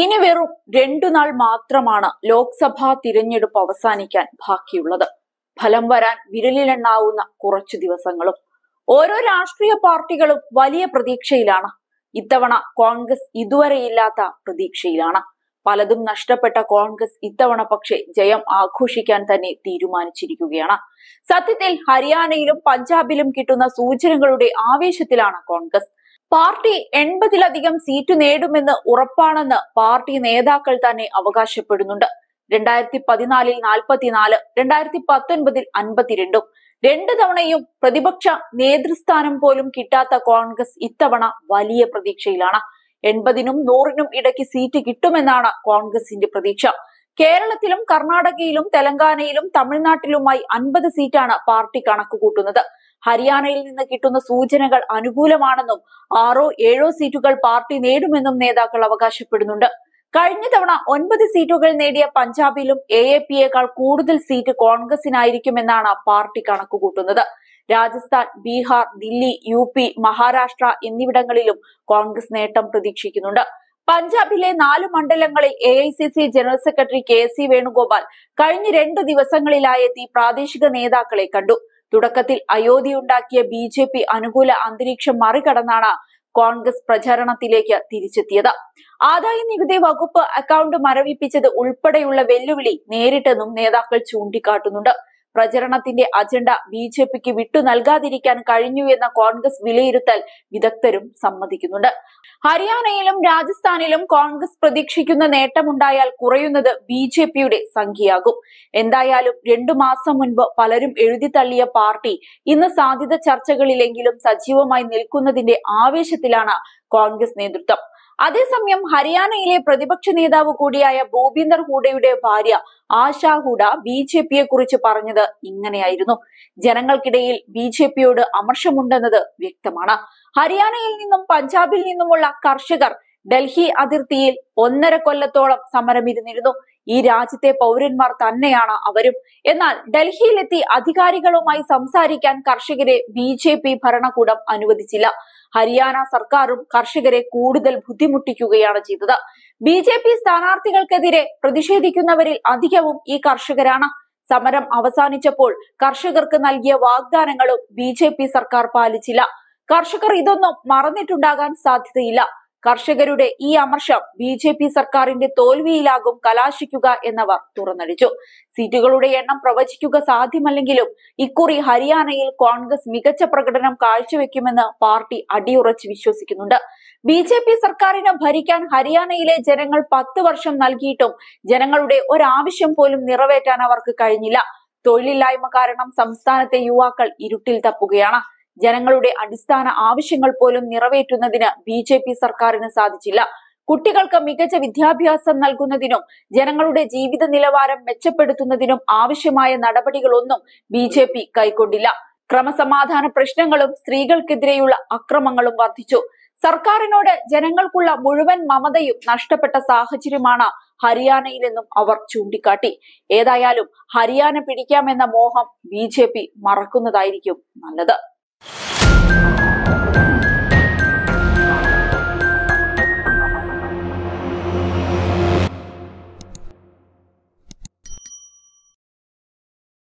ഇനി വെറും രണ്ടു നാൾ മാത്രമാണ് ലോക്സഭാ തിരഞ്ഞെടുപ്പ് അവസാനിക്കാൻ ബാക്കിയുള്ളത് ഫലം വരാൻ വിരലിലെണ്ണാവുന്ന കുറച്ചു ദിവസങ്ങളും ഓരോ രാഷ്ട്രീയ പാർട്ടികളും വലിയ പ്രതീക്ഷയിലാണ് ഇത്തവണ കോൺഗ്രസ് ഇതുവരെ ഇല്ലാത്ത പ്രതീക്ഷയിലാണ് പലതും നഷ്ടപ്പെട്ട കോൺഗ്രസ് ഇത്തവണ പക്ഷെ ജയം ആഘോഷിക്കാൻ തന്നെ തീരുമാനിച്ചിരിക്കുകയാണ് സത്യത്തിൽ ഹരിയാനയിലും പഞ്ചാബിലും കിട്ടുന്ന സൂചനകളുടെ ആവേശത്തിലാണ് കോൺഗ്രസ് പാർട്ടി എൺപതിലധികം സീറ്റ് നേടുമെന്ന് ഉറപ്പാണെന്ന് പാർട്ടി നേതാക്കൾ തന്നെ അവകാശപ്പെടുന്നുണ്ട് രണ്ടായിരത്തി പതിനാലിൽ നാൽപ്പത്തിനാല് രണ്ടായിരത്തി പത്തൊൻപതിൽ അൻപത്തിരണ്ടും രണ്ടു തവണയും പ്രതിപക്ഷ നേതൃസ്ഥാനം പോലും കിട്ടാത്ത കോൺഗ്രസ് ഇത്തവണ വലിയ പ്രതീക്ഷയിലാണ് എൺപതിനും നൂറിനും ഇടയ്ക്ക് സീറ്റ് കിട്ടുമെന്നാണ് കോൺഗ്രസിന്റെ പ്രതീക്ഷ കേരളത്തിലും കർണാടകയിലും തെലങ്കാനയിലും തമിഴ്നാട്ടിലുമായി അൻപത് സീറ്റാണ് പാർട്ടി കണക്കുകൂട്ടുന്നത് ഹരിയാനയിൽ നിന്ന് കിട്ടുന്ന സൂചനകൾ അനുകൂലമാണെന്നും ആറോ ഏഴോ സീറ്റുകൾ പാർട്ടി നേടുമെന്നും നേതാക്കൾ അവകാശപ്പെടുന്നുണ്ട് കഴിഞ്ഞ തവണ ഒൻപത് സീറ്റുകൾ നേടിയ പഞ്ചാബിലും എ എ പിയേക്കാൾ കൂടുതൽ സീറ്റ് കോൺഗ്രസിനായിരിക്കുമെന്നാണ് പാർട്ടി കണക്കുകൂട്ടുന്നത് രാജസ്ഥാൻ ബീഹാർ ദില്ലി യു പി മഹാരാഷ്ട്ര എന്നിവിടങ്ങളിലും കോൺഗ്രസ് നേട്ടം പ്രതീക്ഷിക്കുന്നുണ്ട് പഞ്ചാബിലെ നാല് മണ്ഡലങ്ങളിൽ A I C C general secretary K C Venugopal കഴിഞ്ഞ രണ്ടു ദിവസങ്ങളിലായെത്തി പ്രാദേശിക നേതാക്കളെ കണ്ടു തുടക്കത്തിൽ ഉണ്ടാക്കിയ ബി ജെ പി അനുകൂല അന്തരീക്ഷം മറികടന്നാണ് കോൺഗ്രസ് പ്രചാരണത്തിലേക്ക് തിരിച്ചെത്തിയത് ആദായ നികുതി വകുപ്പ് അക്കൗണ്ട് മരവിപ്പിച്ചത് ഉൾപ്പെടെയുള്ള വെല്ലുവിളി നേരിട്ടെന്നും നേതാക്കൾ ചൂണ്ടിക്കാട്ടുന്നുണ്ട് പ്രചരണത്തിന്റെ അജണ്ട ബി ജെ പിക്ക് വിട്ടു നൽകാതിരിക്കാൻ കഴിഞ്ഞു എന്ന കോൺഗ്രസ് വിലയിരുത്തൽ വിദഗ്ധരും സമ്മതിക്കുന്നുണ്ട് ഹരിയാനയിലും രാജസ്ഥാനിലും കോൺഗ്രസ് പ്രതീക്ഷിക്കുന്ന നേട്ടമുണ്ടായാൽ കുറയുന്നത് ബി ജെ പിയുടെ സംഖ്യയാകും എന്തായാലും രണ്ടു മാസം മുൻപ് പലരും എഴുതിത്തള്ളിയ പാർട്ടി ഇന്ന് സാധ്യത ചർച്ചകളിലെങ്കിലും സജീവമായി നിൽക്കുന്നതിന്റെ ആവേശത്തിലാണ് കോൺഗ്രസ് നേതൃത്വം അതേസമയം ഹരിയാനയിലെ പ്രതിപക്ഷ നേതാവ് കൂടിയായ ഭൂപീന്ദർ ഹൂഡയുടെ ഭാര്യ ആശ ഹൂഡ ബി ജെ പിയെ കുറിച്ച് പറഞ്ഞത് ഇങ്ങനെയായിരുന്നു ജനങ്ങൾക്കിടയിൽ ബി ജെ പിയോട് അമർഷമുണ്ടെന്നത് വ്യക്തമാണ് ഹരിയാനയിൽ നിന്നും പഞ്ചാബിൽ നിന്നുമുള്ള കർഷകർ ഡൽഹി അതിർത്തിയിൽ ഒന്നര കൊല്ലത്തോളം ഇരുന്നിരുന്നു ഈ രാജ്യത്തെ പൗരന്മാർ തന്നെയാണ് അവരും എന്നാൽ ഡൽഹിയിലെത്തി അധികാരികളുമായി സംസാരിക്കാൻ കർഷകരെ ബി ജെ പി ഭരണകൂടം അനുവദിച്ചില്ല ഹരിയാന സർക്കാരും കർഷകരെ കൂടുതൽ ബുദ്ധിമുട്ടിക്കുകയാണ് ചെയ്തത് ബി ജെ പി സ്ഥാനാർത്ഥികൾക്കെതിരെ പ്രതിഷേധിക്കുന്നവരിൽ അധികവും ഈ കർഷകരാണ് സമരം അവസാനിച്ചപ്പോൾ കർഷകർക്ക് നൽകിയ വാഗ്ദാനങ്ങളും ബി സർക്കാർ പാലിച്ചില്ല കർഷകർ ഇതൊന്നും മറന്നിട്ടുണ്ടാകാൻ സാധ്യതയില്ല കർഷകരുടെ ഈ അമർഷം ബി ജെ പി സർക്കാരിന്റെ തോൽവിയിലാകും കലാശിക്കുക എന്നവർ തുറന്നടിച്ചു സീറ്റുകളുടെ എണ്ണം പ്രവചിക്കുക സാധ്യമല്ലെങ്കിലും ഇക്കുറി ഹരിയാനയിൽ കോൺഗ്രസ് മികച്ച പ്രകടനം കാഴ്ചവെക്കുമെന്ന് പാർട്ടി അടിയുറച്ച് വിശ്വസിക്കുന്നുണ്ട് ബി ജെ പി സർക്കാരിനെ ഭരിക്കാൻ ഹരിയാനയിലെ ജനങ്ങൾ പത്ത് വർഷം നൽകിയിട്ടും ജനങ്ങളുടെ ഒരാവശ്യം പോലും നിറവേറ്റാൻ അവർക്ക് കഴിഞ്ഞില്ല തൊഴിലില്ലായ്മ കാരണം സംസ്ഥാനത്തെ യുവാക്കൾ ഇരുട്ടിൽ തപ്പുകയാണ് ജനങ്ങളുടെ അടിസ്ഥാന ആവശ്യങ്ങൾ പോലും നിറവേറ്റുന്നതിന് ബി ജെ പി സർക്കാരിന് സാധിച്ചില്ല കുട്ടികൾക്ക് മികച്ച വിദ്യാഭ്യാസം നൽകുന്നതിനും ജനങ്ങളുടെ ജീവിത നിലവാരം മെച്ചപ്പെടുത്തുന്നതിനും ആവശ്യമായ നടപടികളൊന്നും ബി ജെ പി കൈക്കൊണ്ടില്ല ക്രമസമാധാന പ്രശ്നങ്ങളും സ്ത്രീകൾക്കെതിരെയുള്ള അക്രമങ്ങളും വർദ്ധിച്ചു സർക്കാരിനോട് ജനങ്ങൾക്കുള്ള മുഴുവൻ മമതയും നഷ്ടപ്പെട്ട സാഹചര്യമാണ് ഹരിയാനയിലെന്നും അവർ ചൂണ്ടിക്കാട്ടി ഏതായാലും ഹരിയാന പിടിക്കാമെന്ന മോഹം ബി മറക്കുന്നതായിരിക്കും നല്ലത്